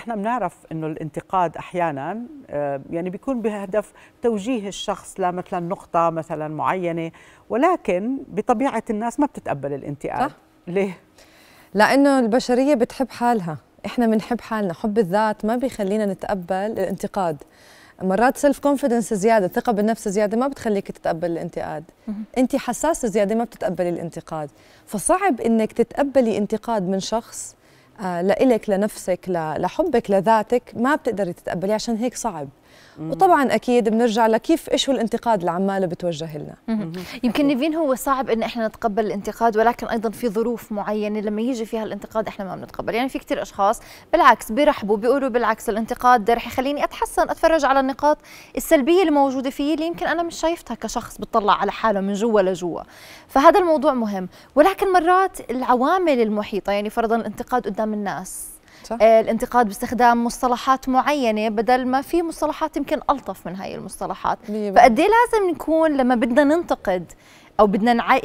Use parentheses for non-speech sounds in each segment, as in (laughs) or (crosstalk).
احنا بنعرف انه الانتقاد احيانا آه، يعني بيكون بهدف توجيه الشخص لمثلا نقطه مثلا معينه ولكن بطبيعه الناس ما بتتقبل الانتقاد صح. ليه لانه البشريه بتحب حالها احنا بنحب حالنا حب الذات ما بيخلينا نتقبل الانتقاد مرات سيلف كونفيدنس زياده ثقه بالنفس زياده ما بتخليك تتقبل الانتقاد انت حساسه زياده ما بتتقبلي الانتقاد فصعب انك تتقبلي انتقاد من شخص آه، لإلك لنفسك لحبك لذاتك ما بتقدري تتقبليه عشان هيك صعب وطبعا اكيد بنرجع لكيف ايش هو الانتقاد العماله بتوجه لنا يمكن نيفين هو صعب ان احنا نتقبل الانتقاد ولكن ايضا في ظروف معينه لما يجي فيها الانتقاد احنا ما بنتقبل يعني في كثير اشخاص بالعكس بيرحبوا بيقولوا بالعكس الانتقاد رح يخليني اتحسن اتفرج على النقاط السلبيه الموجوده فيي اللي يمكن انا مش شايفتها كشخص بتطلع على حاله من جوا لجوا فهذا الموضوع مهم ولكن مرات العوامل المحيطه يعني فرضا الانتقاد قدام الناس صح. آه، الانتقاد باستخدام مصطلحات معينه بدل ما في مصطلحات يمكن الطف من هاي المصطلحات فقد إيه لازم نكون لما بدنا ننتقد او بدنا نع...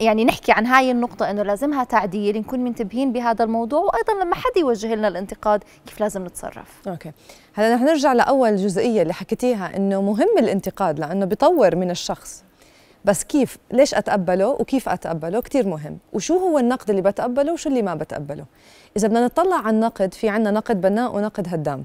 يعني نحكي عن هاي النقطه انه لازمها تعديل نكون منتبهين بهذا الموضوع وايضا لما حد يوجه لنا الانتقاد كيف لازم نتصرف اوكي هلا رح نرجع لاول جزئيه اللي حكيتيها انه مهم الانتقاد لانه بيطور من الشخص بس كيف ليش اتقبله وكيف اتقبله كثير مهم وشو هو النقد اللي بتقبله وشو اللي ما بتقبله اذا بدنا نطلع على النقد في عندنا نقد بناء ونقد هدام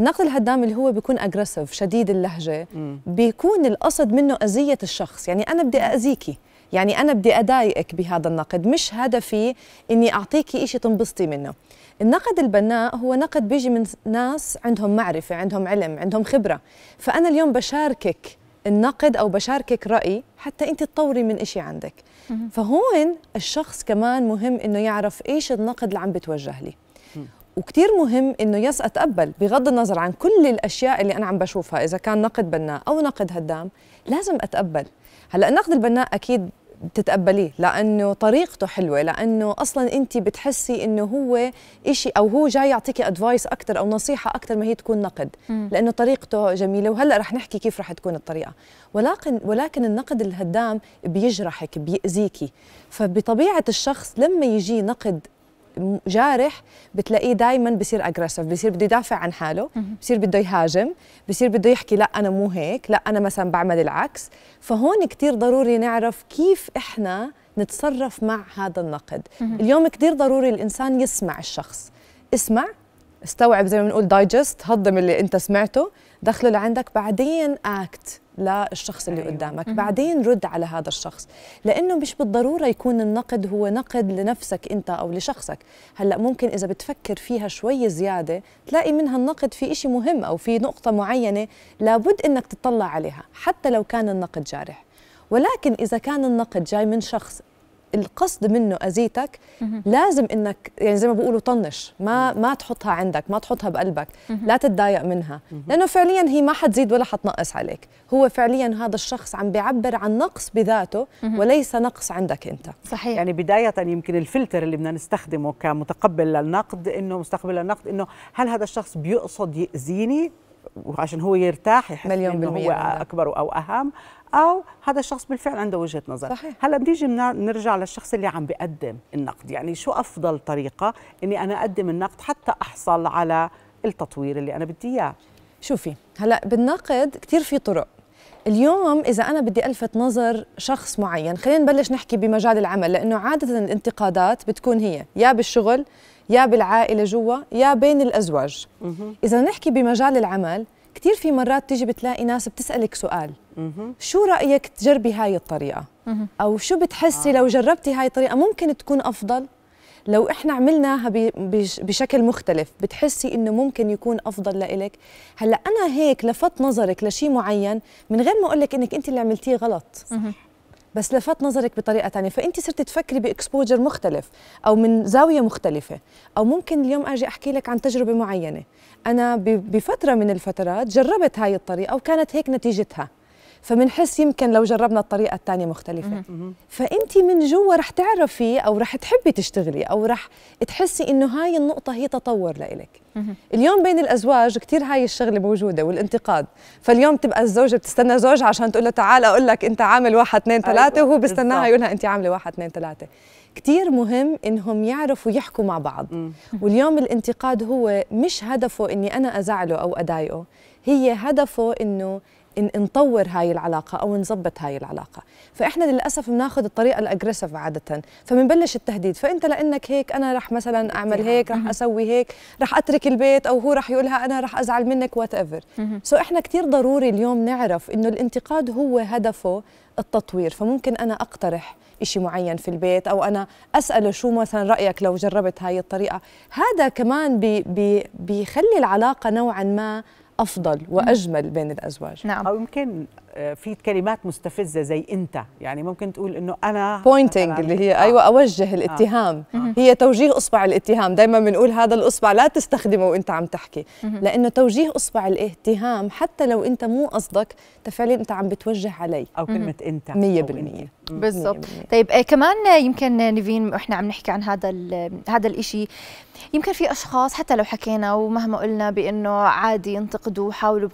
النقد الهدام اللي هو بيكون اجريسيف شديد اللهجه بيكون القصد منه اذيه الشخص يعني انا بدي اذيكي يعني انا بدي اضايقك بهذا النقد مش هدفي اني اعطيكي شيء تنبسطي منه النقد البناء هو نقد بيجي من ناس عندهم معرفه عندهم علم عندهم خبره فانا اليوم بشاركك النقد او بشاركك راي حتى انت تطوري من إشي عندك فهون الشخص كمان مهم انه يعرف ايش النقد اللي عم بتوجه لي وكتير مهم انه يس اتقبل بغض النظر عن كل الاشياء اللي انا عم بشوفها اذا كان نقد بناء او نقد هدام لازم اتقبل هلا النقد البناء اكيد بتتقبليه لانه طريقته حلوه لانه اصلا انت بتحسي انه هو شيء او هو جاي يعطيكي ادفايس اكثر او نصيحه اكثر ما هي تكون نقد لانه طريقته جميله وهلا رح نحكي كيف رح تكون الطريقه ولكن ولكن النقد الهدام بيجرحك بيأذيكي فبطبيعه الشخص لما يجي نقد جارح بتلاقيه دائما بصير اجريسيف بصير بده يدافع عن حاله بصير بده يهاجم بصير بده يحكي لا انا مو هيك لا انا مثلا بعمل العكس فهون كثير ضروري نعرف كيف احنا نتصرف مع هذا النقد اليوم كثير ضروري الانسان يسمع الشخص اسمع استوعب زي ما بنقول دايجست هضم اللي انت سمعته دخله لعندك بعدين اكت للشخص اللي أيوة. قدامك بعدين رد على هذا الشخص لانه مش بالضروره يكون النقد هو نقد لنفسك انت او لشخصك هلا ممكن اذا بتفكر فيها شوي زياده تلاقي منها النقد في شيء مهم او في نقطه معينه لابد انك تطلع عليها حتى لو كان النقد جارح ولكن اذا كان النقد جاي من شخص القصد منه اذيتك لازم انك يعني زي ما بيقولوا طنش ما ما تحطها عندك ما تحطها بقلبك لا تتضايق منها لانه فعليا هي ما حتزيد ولا حتنقص عليك هو فعليا هذا الشخص عم بيعبر عن نقص بذاته وليس نقص عندك انت صحيح يعني بدايه يمكن الفلتر اللي بدنا نستخدمه كمتقبل للنقد انه مستقبل للنقد انه هل هذا الشخص بيقصد ياذيني وعشان هو يرتاح يحس مليون انه هو اكبر او اهم او هذا الشخص بالفعل عنده وجهه نظر صحيح. هلا بنيجي نرجع للشخص اللي عم بيقدم النقد يعني شو افضل طريقه اني انا اقدم النقد حتى احصل على التطوير اللي انا بدي اياه شوفي هلا بالنقد كثير في طرق اليوم إذا أنا بدي ألفت نظر شخص معين خلينا نبلش نحكي بمجال العمل لأنه عادة الانتقادات بتكون هي يا بالشغل يا بالعائله جوا يا بين الازواج اذا نحكي بمجال العمل كثير في مرات تيجي بتلاقي ناس بتسالك سؤال شو رايك تجربي هاي الطريقه او شو بتحسي آه. لو جربتي هاي الطريقه ممكن تكون افضل لو احنا عملناها بشكل مختلف بتحسي انه ممكن يكون افضل لإلك هلا انا هيك لفت نظرك لشيء معين من غير ما اقول لك انك انت اللي عملتيه غلط بس لفت نظرك بطريقه ثانيه فانت صرت تفكري باكسبوجر مختلف او من زاويه مختلفه او ممكن اليوم اجي احكي لك عن تجربه معينه انا بفتره من الفترات جربت هاي الطريقه وكانت هيك نتيجتها فبنحس يمكن لو جربنا الطريقه الثانيه مختلفه فانت من جوا رح تعرفي او رح تحبي تشتغلي او رح تحسي انه هاي النقطه هي تطور لإلك اليوم بين الازواج كثير هاي الشغله موجوده والانتقاد فاليوم تبقى الزوجه بتستنى زوجها عشان تقول له تعال اقول لك انت عامل واحد اثنين أيوة، ثلاثه وهو بيستناها يقول لها انت عامله واحد اثنين ثلاثه كتير مهم انهم يعرفوا يحكوا مع بعض واليوم الانتقاد هو مش هدفه اني انا ازعله او اضايقه هي هدفه انه إن نطور هاي العلاقة أو نظبط هاي العلاقة فإحنا للأسف بناخذ الطريقة الأجريسيف عادة فبنبلش التهديد فأنت لأنك هيك أنا رح مثلا أعمل هيك رح أسوي هيك رح أترك البيت أو هو رح يقولها أنا رح أزعل منك وات ايفر سو إحنا كثير ضروري اليوم نعرف إنه الانتقاد هو هدفه التطوير فممكن أنا أقترح شيء معين في البيت أو أنا أسأله شو مثلا رأيك لو جربت هاي الطريقة هذا كمان بي بي بيخلي العلاقة نوعا ما افضل واجمل بين الازواج نعم او يمكن في كلمات مستفزه زي انت يعني ممكن تقول انه انا بوينتنج اللي هي ايوه آه. اوجه آه. الاتهام آه. هي توجيه اصبع الاتهام دائما بنقول هذا الاصبع لا تستخدمه وانت عم تحكي لانه توجيه اصبع الاتهام حتى لو انت مو قصدك تفعليا انت عم بتوجه علي او كلمه انت 100% بالضبط طيب آه كمان آه، يمكن نيفين احنا عم نحكي عن هذا هذا الشيء يمكن في اشخاص حتى لو حكينا ومهما قلنا بانه عادي ينتقدوا وحاولوا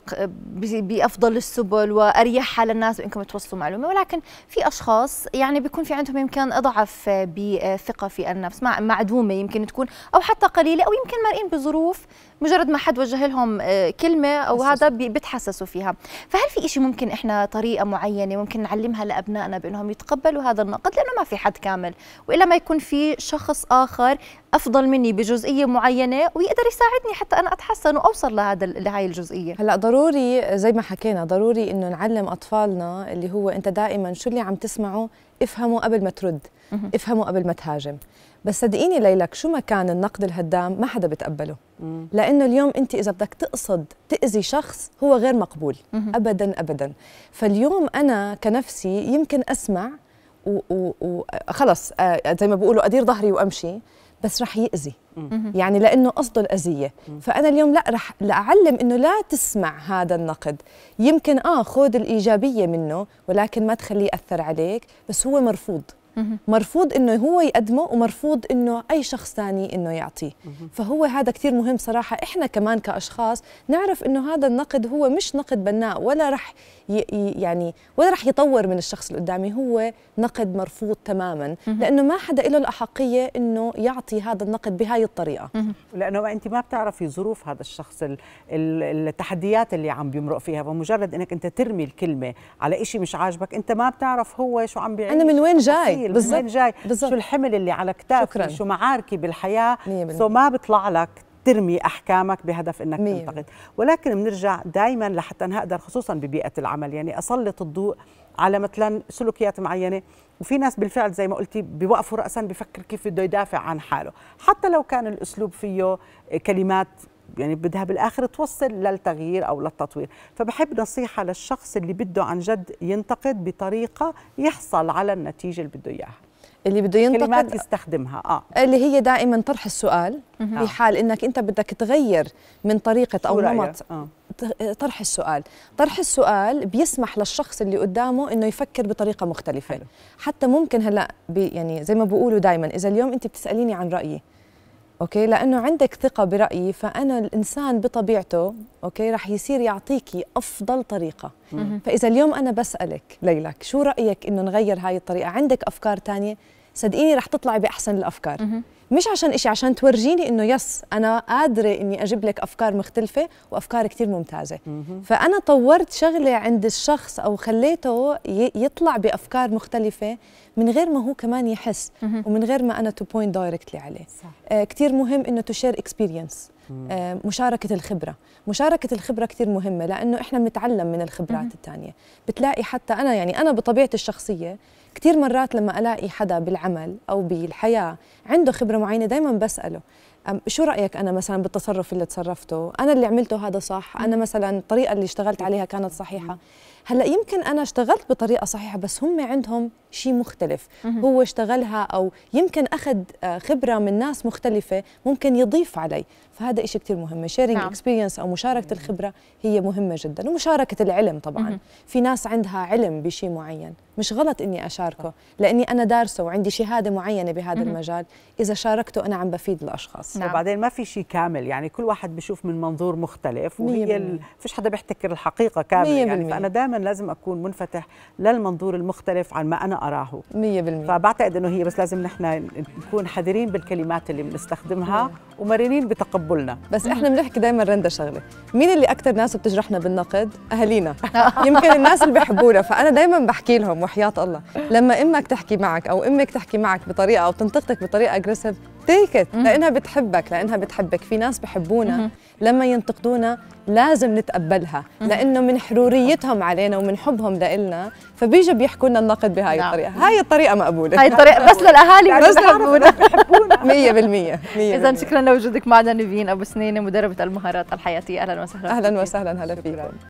بافضل السبل وقريب اريحها للناس الناس توصلوا معلومه ولكن في اشخاص يعني بيكون في عندهم يمكن اضعف بثقه في النفس معدومه يمكن تكون او حتى قليله او يمكن مرئين بظروف مجرد ما حد وجه لهم آه، كلمه او هذا بتحسسوا فيها فهل في شيء ممكن احنا طريقه معينه ممكن نعلمها لابنائنا بانهم يتقبلوا هذا النقد لانه ما في حد كامل والا ما يكون في شخص اخر افضل مني بجزئيه معينه ويقدر يساعدني حتى انا اتحسن واوصل لهذا لهي الجزئيه هلا ضروري زي ما حكينا ضروري انه نعلم اطفالنا اللي هو انت دائما شو اللي عم تسمعه افهموا قبل ما ترد افهموا قبل ما تهاجم بس صدقيني ليلك شو ما كان النقد الهدام ما حدا بتقبله لانه اليوم انت اذا بدك تقصد تاذي شخص هو غير مقبول ابدا ابدا فاليوم انا كنفسي يمكن اسمع وخلص و... و... خلص آه، زي ما بيقولوا ادير ظهري وامشي بس رح يأذي يعني لأنه قصده الأذية فأنا اليوم لا رح لأعلم أنه لا تسمع هذا النقد يمكن آه خذ الإيجابية منه ولكن ما تخليه يأثر عليك بس هو مرفوض مرفوض انه هو يقدمه ومرفوض انه اي شخص ثاني انه يعطيه فهو هذا كثير مهم صراحه احنا كمان كاشخاص نعرف انه هذا النقد هو مش نقد بناء ولا رح يعني ولا رح يطور من الشخص اللي قدامي هو نقد مرفوض تماما لانه ما حدا له الاحقيه انه يعطي هذا النقد بهاي الطريقه لانه انت ما بتعرفي ظروف هذا الشخص التحديات اللي عم بيمرق فيها فمجرد انك انت ترمي الكلمه على شيء مش عاجبك انت ما بتعرف هو شو عم بيعيش انا من وين جاي العناد جاي بالزبط. شو الحمل اللي على كتافك شو معاركي بالحياه سو ما بيطلع لك ترمي احكامك بهدف انك تنتقد ولكن بنرجع دائما لحتى نقدر خصوصا ببيئه العمل يعني اسلط الضوء على مثلا سلوكيات معينه وفي ناس بالفعل زي ما قلتي بيوقفوا راسا بفكر كيف بده يدافع عن حاله حتى لو كان الاسلوب فيه كلمات يعني بدها بالاخر توصل للتغيير او للتطوير فبحب نصيحه للشخص اللي بده عن جد ينتقد بطريقه يحصل على النتيجه اللي بده اياها اللي بده ينتقد كلمات يستخدمها اه اللي هي دائما طرح السؤال في حال انك انت بدك تغير من طريقه او نمط آه. طرح السؤال طرح السؤال بيسمح للشخص اللي قدامه انه يفكر بطريقه مختلفه حلو. حتى ممكن هلا يعني زي ما بقولوا دائما اذا اليوم انت بتساليني عن رايي اوكي لانه عندك ثقه برايي فانا الانسان بطبيعته اوكي رح يصير يعطيكي افضل طريقه فاذا اليوم انا بسالك ليلك شو رايك انه نغير هاي الطريقه عندك افكار تانية صدقيني رح تطلعي باحسن الافكار مش عشان إشي عشان تورجيني إنه يس أنا قادرة إني أجيب لك أفكار مختلفة وأفكار كتير ممتازة مم. فأنا طورت شغلة عند الشخص أو خليته يطلع بأفكار مختلفة من غير ما هو كمان يحس مم. ومن غير ما أنا تو بوينت دايركتلي عليه آه كتير مهم إنه تشير اكسبيرينس آه مشاركة الخبرة مشاركة الخبرة كتير مهمة لأنه إحنا بنتعلم من الخبرات الثانية بتلاقي حتى أنا يعني أنا بطبيعتي الشخصية كثير مرات لما الاقي حدا بالعمل او بالحياه عنده خبره معينه دائما بساله شو رايك انا مثلا بالتصرف اللي تصرفته انا اللي عملته هذا صح انا مثلا الطريقه اللي اشتغلت عليها كانت صحيحه هلا يمكن انا اشتغلت بطريقه صحيحه بس هم عندهم شيء مختلف هو اشتغلها او يمكن اخذ آه، خبره من ناس مختلفه ممكن يضيف علي فهذا إشي كتير مهم شيرنج نعم. اكسبيرينس أو مشاركة الخبرة هي مهمة جدا ومشاركة العلم طبعا مم. في ناس عندها علم بشيء معين مش غلط إني أشاركه لأني أنا دارسه وعندي شهادة معينة بهذا مم. المجال إذا شاركته أنا عم بفيد الأشخاص نعم. وبعدين ما في شيء كامل يعني كل واحد بشوف من منظور مختلف وهي ال... فيش حدا بيحتكر الحقيقة كاملة يعني فأنا دائما لازم أكون منفتح للمنظور المختلف عن ما أنا أراه 100% فبعتقد إنه هي بس لازم نحن نكون حذرين بالكلمات اللي بنستخدمها ومرنين بتقبل بتقبلنا بس احنا بنحكي دائما رندا شغله مين اللي اكثر ناس بتجرحنا بالنقد اهالينا (laughs) آه. يمكن الناس اللي بحبونا فانا دائما بحكي لهم وحياه الله لما امك تحكي معك او امك تحكي معك بطريقه او تنتقدك بطريقه اجريسيف تيكت لانها بتحبك لانها بتحبك في ناس بحبونا لما ينتقدونا لازم نتقبلها لانه من حروريتهم علينا ومن حبهم لنا فبيجوا بيحكوا لنا النقد بهاي نعم. الطريقه هاي الطريقه مقبوله هاي الطريقه بس للاهالي بس بحبونا 100% 100% اذا شكرا لوجودك معنا نيفين ابو سنينه مدربه المهارات الحياتيه اهلا وسهلا اهلا وسهلا هلا فيكم